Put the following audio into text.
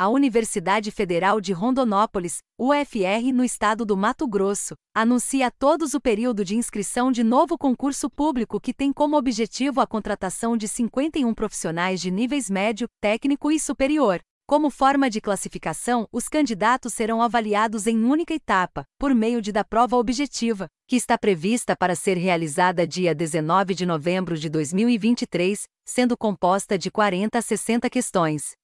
a Universidade Federal de Rondonópolis, UFR, no estado do Mato Grosso, anuncia a todos o período de inscrição de novo concurso público que tem como objetivo a contratação de 51 profissionais de níveis médio, técnico e superior. Como forma de classificação, os candidatos serão avaliados em única etapa, por meio de da prova objetiva, que está prevista para ser realizada dia 19 de novembro de 2023, sendo composta de 40 a 60 questões.